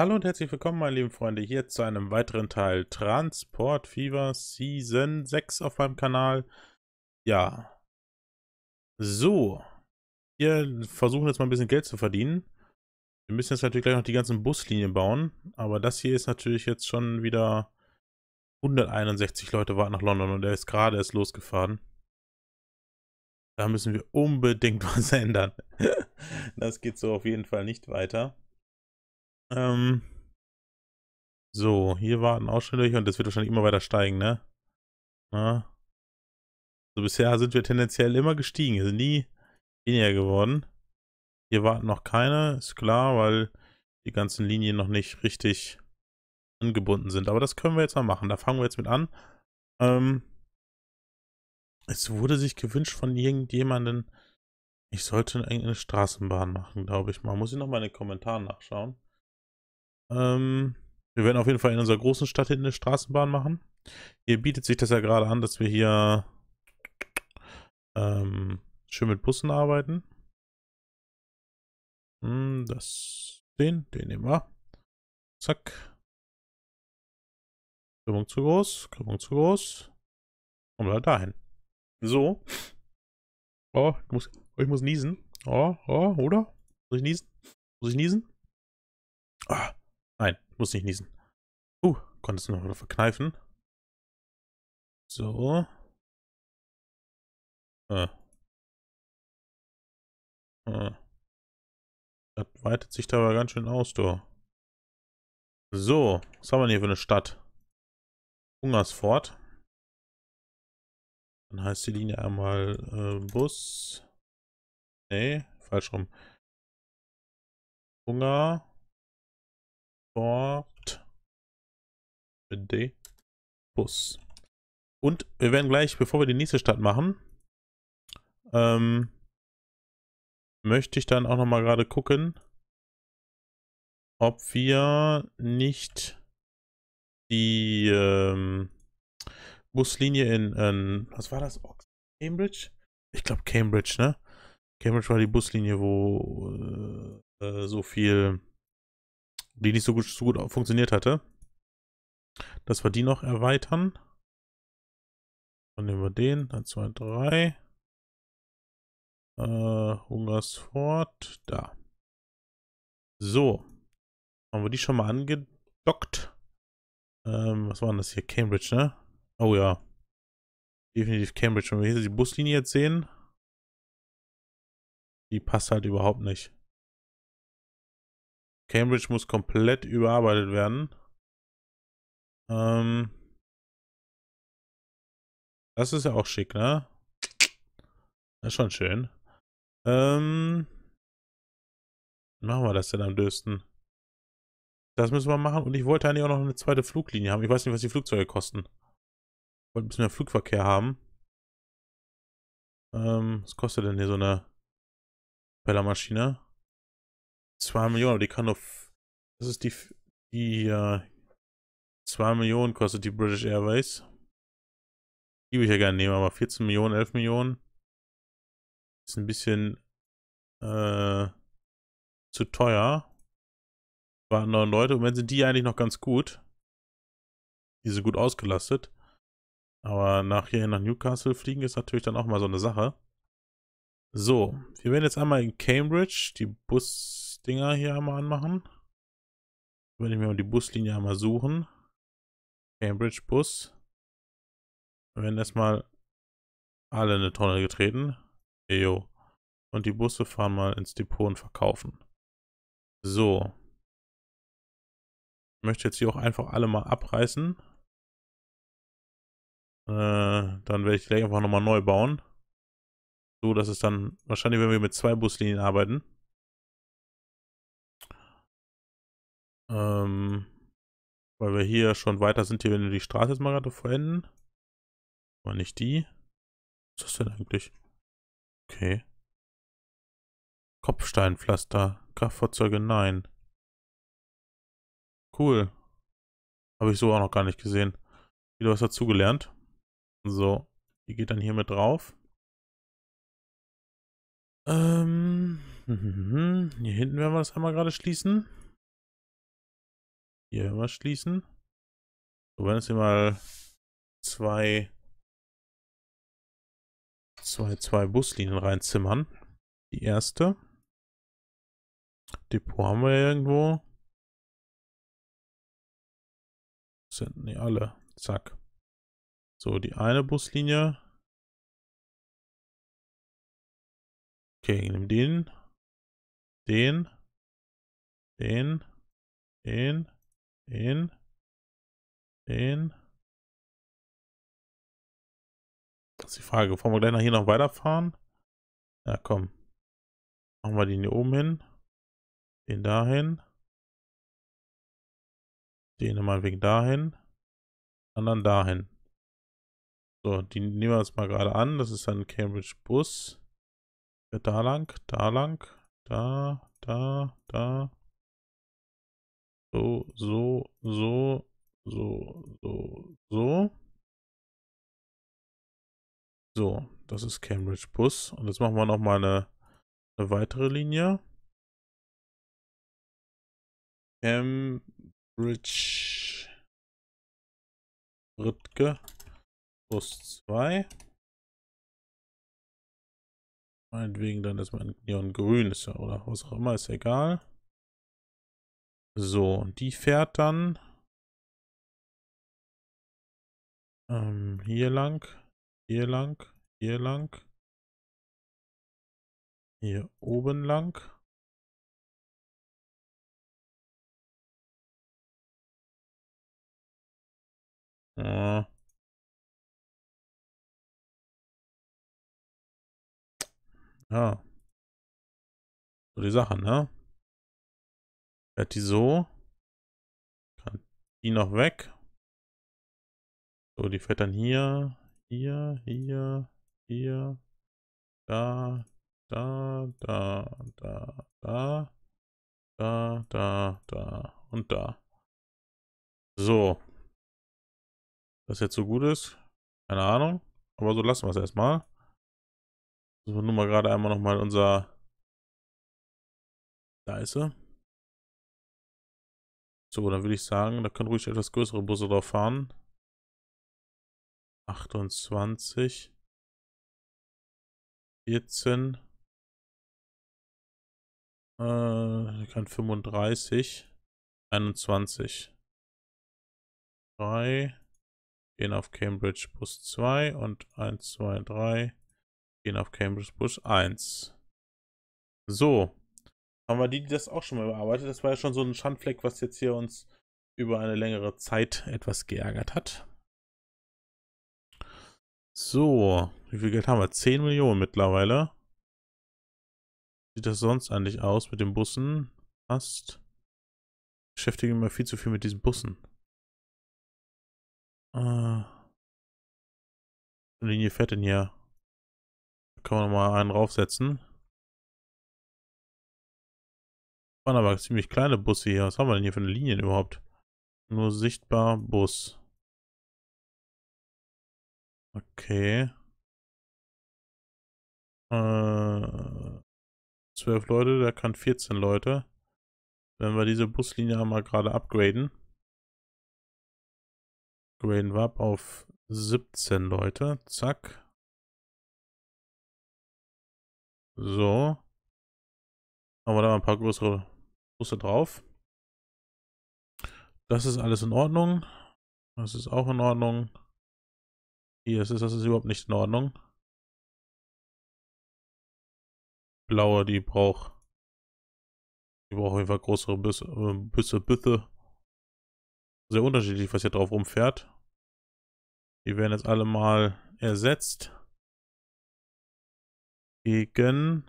Hallo und herzlich willkommen, meine lieben Freunde, hier zu einem weiteren Teil Transport Fever Season 6 auf meinem Kanal. Ja. So. Wir versuchen jetzt mal ein bisschen Geld zu verdienen. Wir müssen jetzt natürlich gleich noch die ganzen Buslinien bauen, aber das hier ist natürlich jetzt schon wieder 161 Leute warten nach London und er ist gerade erst losgefahren. Da müssen wir unbedingt was ändern. das geht so auf jeden Fall nicht weiter. Ähm, so, hier war ein durch und das wird wahrscheinlich immer weiter steigen, ne? Na? So, bisher sind wir tendenziell immer gestiegen, wir sind nie weniger geworden. Hier warten noch keine, ist klar, weil die ganzen Linien noch nicht richtig angebunden sind. Aber das können wir jetzt mal machen. Da fangen wir jetzt mit an. Ähm, es wurde sich gewünscht von irgendjemandem, ich sollte eine Straßenbahn machen, glaube ich mal. Muss ich nochmal in den Kommentaren nachschauen. Ähm, wir werden auf jeden Fall in unserer großen Stadt hinten eine Straßenbahn machen. Hier bietet sich das ja gerade an, dass wir hier ähm, schön mit Bussen arbeiten. Hm, das, den, den nehmen wir. Zack. Krümmung zu groß, Krümmung zu groß. Kommen da dahin. So. Oh, ich muss, ich muss niesen. Oh, oh, oder? Muss ich niesen? Muss ich niesen? Ah. Nein, muss nicht niesen. Uh, konntest du noch verkneifen. So. Äh. Äh. Das weitet sich da aber ganz schön aus, du. So, was haben wir denn hier für eine Stadt? Hungersfort. Dann heißt die Linie einmal äh, Bus. Nee, falsch rum. Hunger. Transport D Bus. Und wir werden gleich, bevor wir die nächste Stadt machen, ähm, möchte ich dann auch nochmal gerade gucken, ob wir nicht die ähm, Buslinie in, in, was war das, Cambridge? Ich glaube Cambridge, ne? Cambridge war die Buslinie, wo äh, äh so viel die nicht so gut, so gut funktioniert hatte. Dass wir die noch erweitern. Dann nehmen wir den. 1, 2, 3. Äh, Hungersfort. Da. So. Haben wir die schon mal angedockt? Ähm, was war denn das hier? Cambridge, ne? Oh ja. Definitiv Cambridge. Wenn wir hier die Buslinie jetzt sehen, die passt halt überhaupt nicht. Cambridge muss komplett überarbeitet werden. Ähm das ist ja auch schick, ne? Das ist schon schön. Ähm machen wir das denn am dürsten? Das müssen wir machen. Und ich wollte eigentlich auch noch eine zweite Fluglinie haben. Ich weiß nicht, was die Flugzeuge kosten. Ich wollte ein bisschen mehr Flugverkehr haben. Ähm was kostet denn hier so eine Propellermaschine? 2 Millionen, aber die kann nur. Das ist die. Die. Äh, 2 Millionen kostet die British Airways. Die würde ich ja gerne nehmen, aber 14 Millionen, 11 Millionen. Ist ein bisschen. Äh, zu teuer. Waren neun Leute. Und wenn sind die eigentlich noch ganz gut. Die sind gut ausgelastet. Aber nach nachher nach Newcastle fliegen ist natürlich dann auch mal so eine Sache. So, wir werden jetzt einmal in Cambridge die Bus Dinger hier einmal anmachen. Wenn ich mir die Buslinie einmal suchen. Cambridge Bus. Da werden erstmal alle in eine Tonne getreten. Ejo. Und die Busse fahren mal ins Depot und verkaufen. So. Ich möchte jetzt hier auch einfach alle mal abreißen. Äh, dann werde ich gleich einfach nochmal neu bauen. So, dass es dann, wahrscheinlich wenn wir mit zwei Buslinien arbeiten, Ähm, weil wir hier schon weiter sind, hier, wenn wir die Straße jetzt mal gerade vollenden. War nicht die. Was ist das denn eigentlich? Okay. Kopfsteinpflaster. Kraftfahrzeuge, nein. Cool. Habe ich so auch noch gar nicht gesehen. Wieder was dazugelernt. So, die geht dann hier mit drauf. Ähm, hier hinten werden wir das einmal gerade schließen. Hier immer schließen. So, wenn es hier mal zwei, zwei, zwei Buslinien reinzimmern. Die erste. Depot haben wir irgendwo. Sind die alle. Zack. So, die eine Buslinie. Okay, nimm den. Den. Den. Den den, den. Das ist die Frage. bevor wir gleich nach hier noch weiterfahren? Ja, komm. Machen wir den hier oben hin. Den dahin. Den mal wegen dahin. Anderen dahin. So, die nehmen wir jetzt mal gerade an. Das ist ein Cambridge Bus. Da lang, da lang, da, da, da, so, so, so, so, so, so. So, das ist Cambridge Bus. Und jetzt machen wir nochmal eine, eine weitere Linie. Cambridge Rittke Bus 2. Meinetwegen dann erstmal in Neon Grün ist ja, oder was auch immer, ist egal. So, und die fährt dann ähm, hier lang, hier lang, hier lang, hier oben lang. Ja. So die Sache, ne? Fährt die so. Kann die noch weg. So, die fährt dann hier, hier, hier, hier, da, da, da, da, da, da, da, da und da. So. Das jetzt so gut ist, keine Ahnung. Aber so lassen wir es erstmal. So, nun mal gerade einmal nochmal unser... Da ist er. So, dann würde ich sagen, da können ruhig etwas größere Busse drauf fahren. 28. 14. Äh, ich kann 35. 21. 3. Gehen auf Cambridge Bus 2 und 1, 2, 3. Gehen auf Cambridge Bus 1. So, haben wir die, die das auch schon mal bearbeitet. Das war ja schon so ein Schandfleck, was jetzt hier uns über eine längere Zeit etwas geärgert hat. So, wie viel Geld haben wir? 10 Millionen mittlerweile. Sieht das sonst eigentlich aus mit den Bussen? Passt. Ich beschäftige mich viel zu viel mit diesen Bussen. Äh. Linie fährt denn hier? Da können wir nochmal einen raufsetzen. waren aber ziemlich kleine Busse hier. Was haben wir denn hier für eine Linien überhaupt? Nur sichtbar Bus. Okay. Äh, 12 Leute, der kann 14 Leute. Wenn wir diese Buslinie mal gerade upgraden. Graden wir ab auf 17 Leute. Zack. So. Haben wir da ein paar größere Busse drauf. Das ist alles in Ordnung. Das ist auch in Ordnung. Hier ist es, das ist überhaupt nicht in Ordnung. Blaue, die braucht. Die braucht auf jeden Fall größere Büsse, äh, Büsse, Büsse. Sehr unterschiedlich, was hier drauf rumfährt. Die werden jetzt alle mal ersetzt. Gegen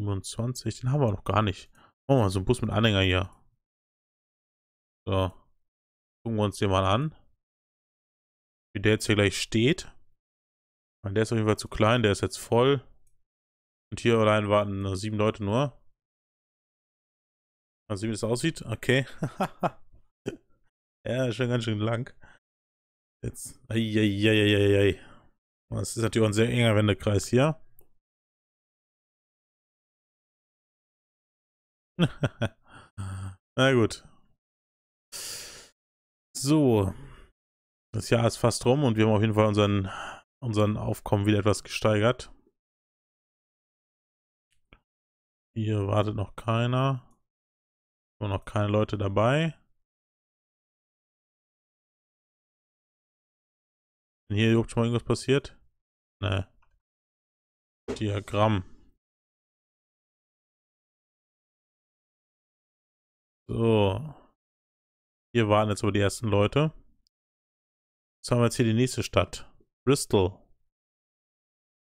27, den haben wir noch gar nicht. Oh, so ein Bus mit Anhänger hier. So. Gucken wir uns den mal an. Wie der jetzt hier gleich steht. Der ist auf jeden Fall zu klein, der ist jetzt voll. Und hier allein warten nur äh, sieben Leute nur. Mal sehen, wie das aussieht. Okay. ja, schon ganz schön lang. Jetzt. Eieieiei. Das ist natürlich auch ein sehr enger Wendekreis hier. Na gut. So. Das Jahr ist fast rum und wir haben auf jeden Fall unseren, unseren Aufkommen wieder etwas gesteigert. Hier wartet noch keiner. Nur noch keine Leute dabei. Hier überhaupt schon mal irgendwas passiert? Ne. Diagramm. So. Hier waren jetzt aber die ersten Leute. Jetzt haben wir jetzt hier die nächste Stadt. Bristol.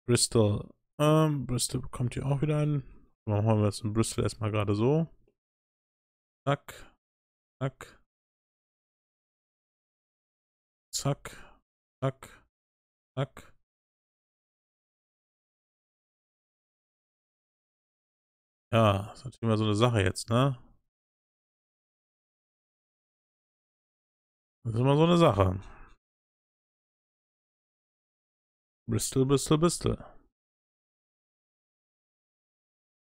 Bristol. Ähm, Bristol bekommt hier auch wieder einen. Machen wir jetzt in Bristol erstmal gerade so. Zack. Zack. Zack. Zack. Zack. Ja, das ist natürlich immer so eine Sache jetzt, ne? Das ist immer so eine Sache. Bristol, Bristol, Bristol.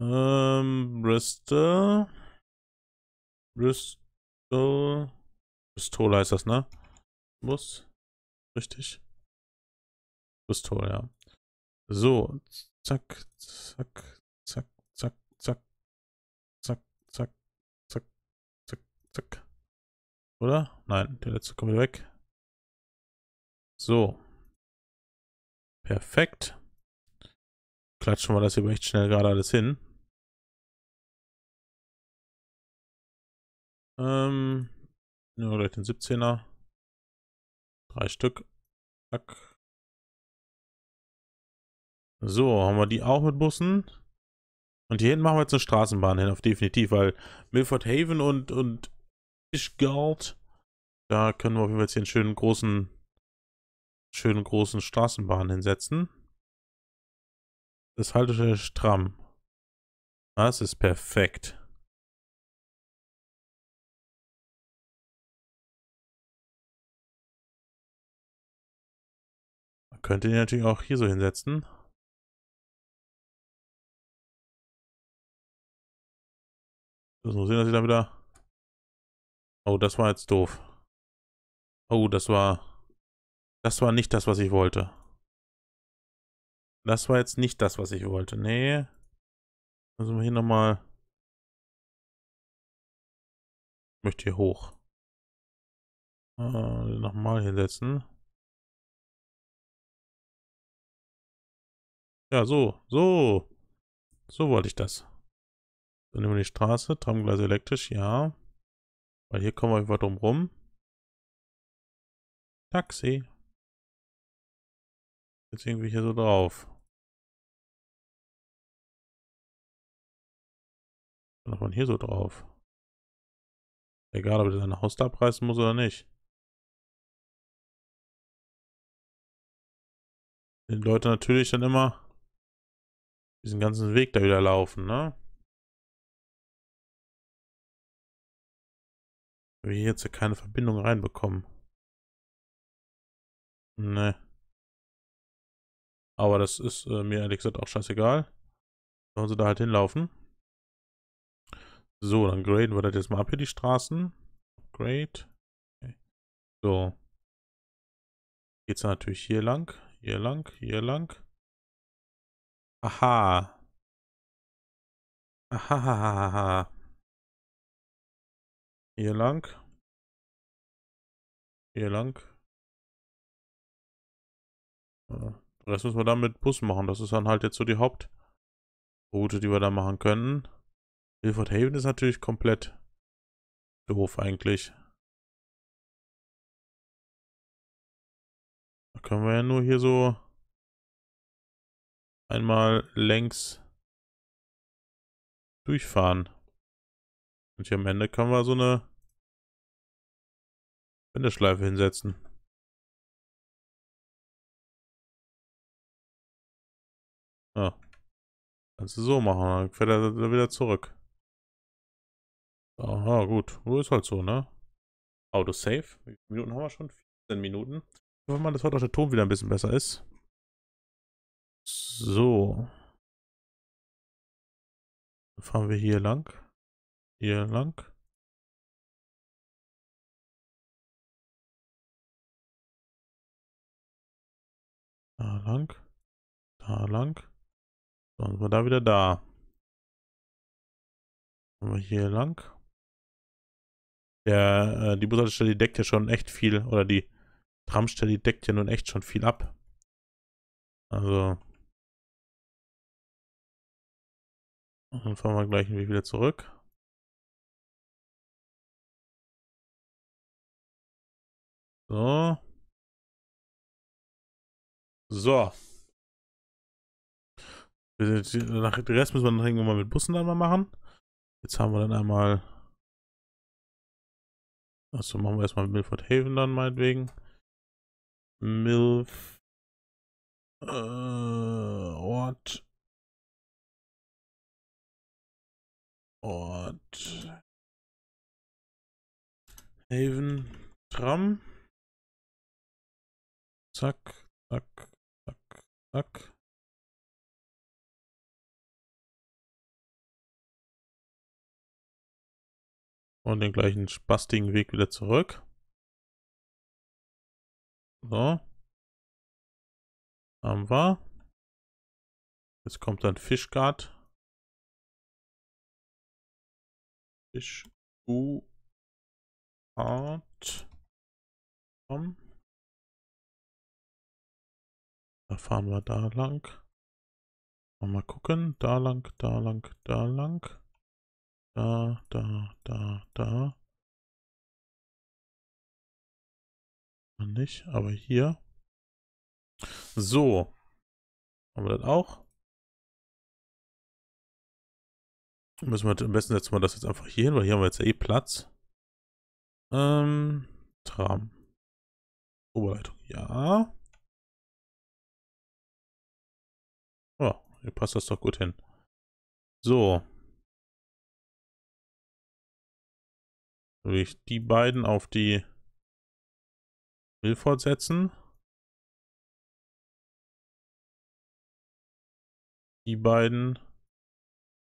Ähm, Bristol. Bristol. Bristol heißt das, ne? Muss. Richtig. Bristol, ja. So. Zack, zack, zack, zack, zack, zack, zack, zack, zack. Oder? Nein, der letzte kommt wieder weg. So. Perfekt. Klatschen wir das hier echt schnell gerade alles hin. Ähm, nehmen wir gleich den 17er. Drei Stück. Zack. So, haben wir die auch mit Bussen. Und hier hinten machen wir jetzt eine Straßenbahn hin, auf definitiv, weil Milford Haven und, und Ishgard. Da können wir auf jeden Fall jetzt hier einen schönen großen, schönen großen Straßenbahn hinsetzen. Das Haltestelle stramm. Das ist perfekt. Man könnte ihn natürlich auch hier so hinsetzen. So sehen, dass ich da wieder Oh, das war jetzt doof. Oh, das war... Das war nicht das, was ich wollte. Das war jetzt nicht das, was ich wollte. Nee. Also hier nochmal... Ich möchte hier hoch. Äh, nochmal hier setzen. Ja, so. So. So wollte ich das. Dann über die Straße. Tramgleise elektrisch, ja. Weil hier kommen wir einfach drum rum. Taxi. Jetzt irgendwie hier so drauf. Was macht man hier so drauf? Egal, ob ich sein Haus da abreißen muss oder nicht. Die Leute natürlich dann immer diesen ganzen Weg da wieder laufen, ne? Wir hier jetzt keine Verbindung reinbekommen. Ne. Aber das ist äh, mir ehrlich gesagt auch scheißegal. Sollen sie da halt hinlaufen. So, dann graden wir das jetzt mal ab hier, die Straßen. Upgrade. Okay. So. Geht's natürlich hier lang, hier lang, hier lang. Aha. Aha. Hier lang. Hier lang. Ja. Das müssen wir dann mit Bus machen. Das ist dann halt jetzt so die Hauptroute, die wir da machen können. Ilford Haven ist natürlich komplett doof eigentlich. Da können wir ja nur hier so einmal längs durchfahren. Und hier am Ende können wir so eine Wendeschleife hinsetzen. Ah. Kannst du so machen, dann fährt er wieder zurück. Aha, gut. So ist halt so, ne? Autosave. Wie viele Minuten haben wir schon? 14 Minuten. Ich hoffe mal, dass heute auch der Ton wieder ein bisschen besser ist. So. Dann fahren wir hier lang. Hier lang. Da lang. Da lang. Sonst war da wieder da. Haben wir hier lang. Der, äh, die Bushaltestelle deckt ja schon echt viel, oder die Tramstelle deckt ja nun echt schon viel ab. Also. Dann fahren wir gleich wieder zurück. So. So. Den Rest müssen wir dann irgendwann mal mit Bussen dann mal machen. Jetzt haben wir dann einmal... Achso, machen wir erstmal Milford Haven dann meinetwegen. Milf... Äh, Ort... Ort... Haven... Tram... Zack, zack, zack, zack. Und den gleichen spastigen Weg wieder zurück. So. Haben wir. Jetzt kommt dann Fischgard. Fisch. U. Art. Komm. Da fahren wir da lang. Mal gucken. Da lang, da lang, da lang. Da, da, da, da. Nicht, aber hier. So. Haben wir das auch? Müssen wir, am besten setzen wir das jetzt einfach hier hin, weil hier haben wir jetzt ja eh Platz. Ähm, Tram. Oberleitung, ja. Hier passt das doch gut hin. So. Will ich die beiden auf die will fortsetzen. Die beiden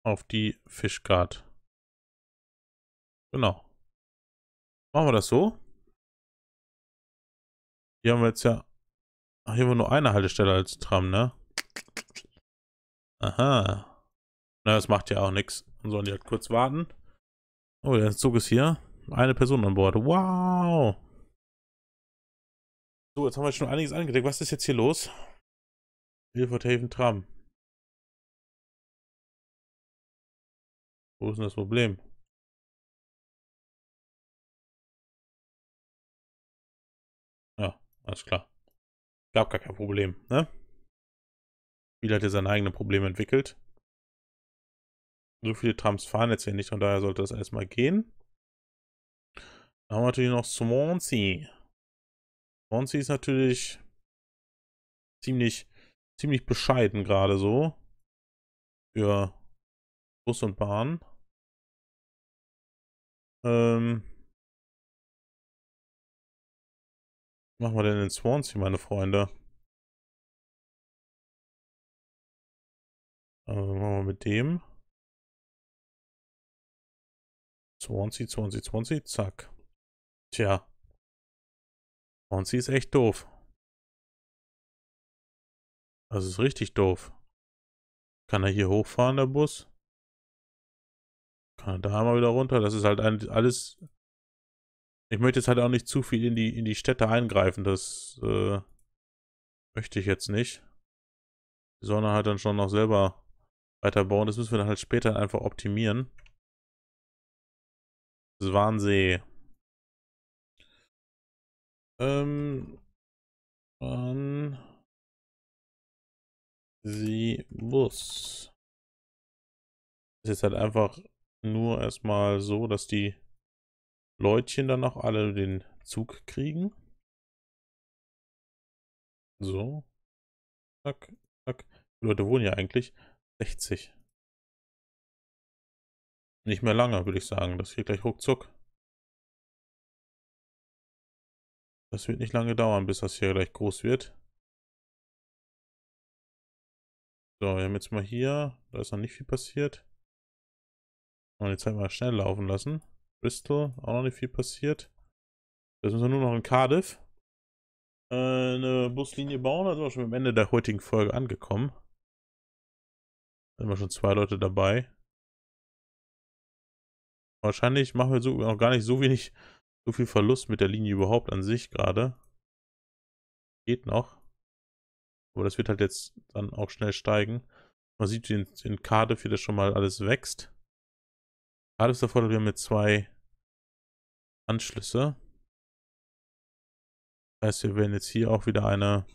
auf die Fischgard. Genau. Machen wir das so. Hier haben wir jetzt ja... Ach, hier haben wir nur eine Haltestelle als Tram, ne? Aha. Na, das macht ja auch nichts. Dann sollen die halt kurz warten. Oh, der Zug ist hier. Eine Person an Bord. Wow. So, jetzt haben wir schon einiges angedeckt. Was ist jetzt hier los? Ilford Haven Tram. Wo ist denn das Problem? Ja, alles klar. Gab gar kein Problem, ne? Spieler hat ja seine eigenen Probleme entwickelt. So viele Trams fahren jetzt hier nicht, von daher sollte das erstmal gehen. Dann haben wir natürlich noch Swansea. Swansea ist natürlich ziemlich, ziemlich bescheiden gerade so. Für Bus und Bahn. Ähm, machen wir denn in Swansea, meine Freunde? Also machen wir mit dem. 20, 20, 20, zack. Tja. 20 ist echt doof. Das ist richtig doof. Kann er hier hochfahren, der Bus? Kann er da mal wieder runter? Das ist halt alles... Ich möchte jetzt halt auch nicht zu viel in die, in die Städte eingreifen. Das äh, möchte ich jetzt nicht. Die Sonne hat dann schon noch selber weiterbauen. Das müssen wir dann halt später einfach optimieren. Das Swansee. Ähm. Sie muss. Bus. Ist halt einfach nur erstmal so, dass die Leutchen dann auch alle den Zug kriegen. So. Zack, zack. Die Leute wohnen ja eigentlich. 60. Nicht mehr lange, würde ich sagen. Das geht gleich ruckzuck. Das wird nicht lange dauern, bis das hier gleich groß wird. So, wir haben jetzt mal hier. Da ist noch nicht viel passiert. Und jetzt halt mal schnell laufen lassen. Bristol, auch noch nicht viel passiert. Jetzt müssen wir nur noch in Cardiff äh, eine Buslinie bauen. Da sind schon am Ende der heutigen Folge angekommen. Da haben wir schon zwei Leute dabei. Wahrscheinlich machen wir so, noch gar nicht so wenig, so viel Verlust mit der Linie überhaupt an sich gerade. Geht noch. Aber das wird halt jetzt dann auch schnell steigen. Man sieht in, in Cardiff, wie das schon mal alles wächst. Cardiff ist erfordert, wir mit zwei Anschlüsse. Das heißt, wir werden jetzt hier auch wieder eine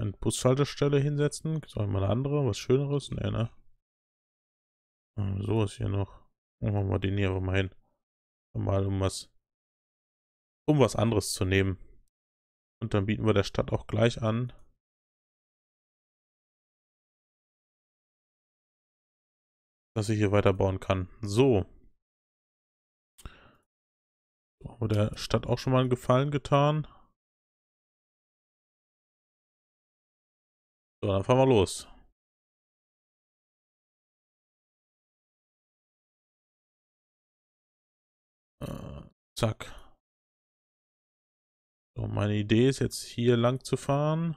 eine Bushaltestelle hinsetzen. Gibt es auch mal eine andere, was Schöneres? Nee, ne? Äh, so ist hier noch. Machen wir mal die Nähere mal hin. Mal um was, um was anderes zu nehmen. Und dann bieten wir der Stadt auch gleich an. Dass ich hier weiterbauen kann. So. Haben wir der Stadt auch schon mal einen Gefallen getan. So, dann fahren wir los. Äh, zack. So, meine Idee ist jetzt hier lang zu fahren.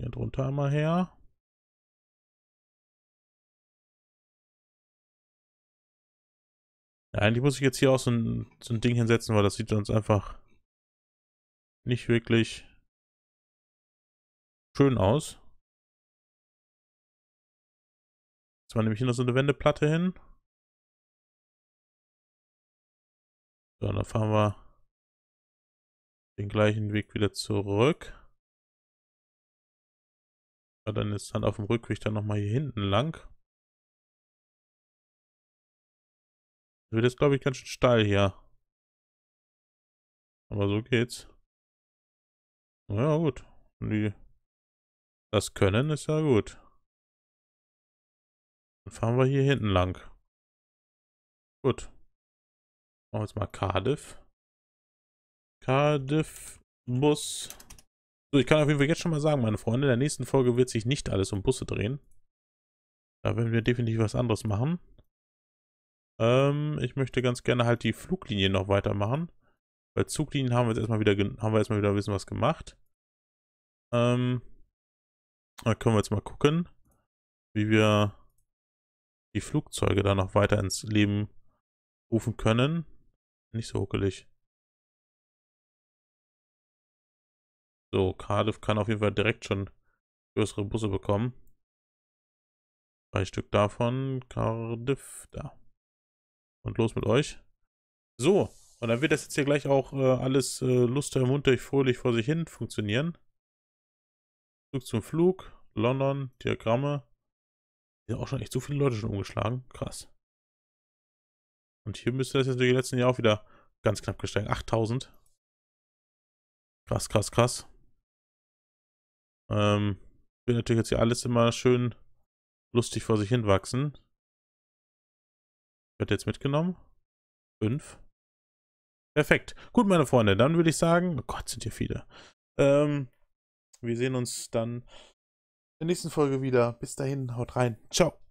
Hier drunter einmal her. Ja, eigentlich muss ich jetzt hier auch so ein, so ein Ding hinsetzen, weil das sieht sonst einfach nicht wirklich schön aus. Zwar nehme ich hier noch so eine Wendeplatte hin. So, dann fahren wir den gleichen Weg wieder zurück. Ja, dann ist dann auf dem Rückweg dann nochmal hier hinten lang. Das wird jetzt, glaube ich, ganz schön steil hier. Aber so geht's. Naja, gut. Und die das können ist ja gut. Dann fahren wir hier hinten lang. Gut. Machen wir jetzt mal Cardiff. Cardiff Bus. So, ich kann auf jeden Fall jetzt schon mal sagen, meine Freunde, in der nächsten Folge wird sich nicht alles um Busse drehen. Da werden wir definitiv was anderes machen. Ähm, ich möchte ganz gerne halt die Fluglinie noch weitermachen. Bei Zuglinien haben wir jetzt erstmal wieder, haben wir erstmal wieder ein bisschen was gemacht. Ähm, da können wir jetzt mal gucken, wie wir die Flugzeuge da noch weiter ins Leben rufen können. Nicht so huckelig. So, Cardiff kann auf jeden Fall direkt schon größere Busse bekommen. Drei Stück davon, Cardiff, da. Und los mit euch. So, und dann wird das jetzt hier gleich auch äh, alles äh, lustig, munter, fröhlich vor sich hin funktionieren. Zurück zum Flug, London, Diagramme. Hier sind auch schon echt so viele Leute schon umgeschlagen. Krass. Und hier müsste das jetzt durch die letzten Jahr auch wieder ganz knapp gesteigen. 8000. Krass, krass, krass. Ähm, will natürlich jetzt hier alles immer schön lustig vor sich hinwachsen. Wird jetzt mitgenommen. Fünf. Perfekt. Gut, meine Freunde, dann würde ich sagen, oh Gott, sind hier viele. Ähm, wir sehen uns dann in der nächsten Folge wieder. Bis dahin, haut rein. Ciao.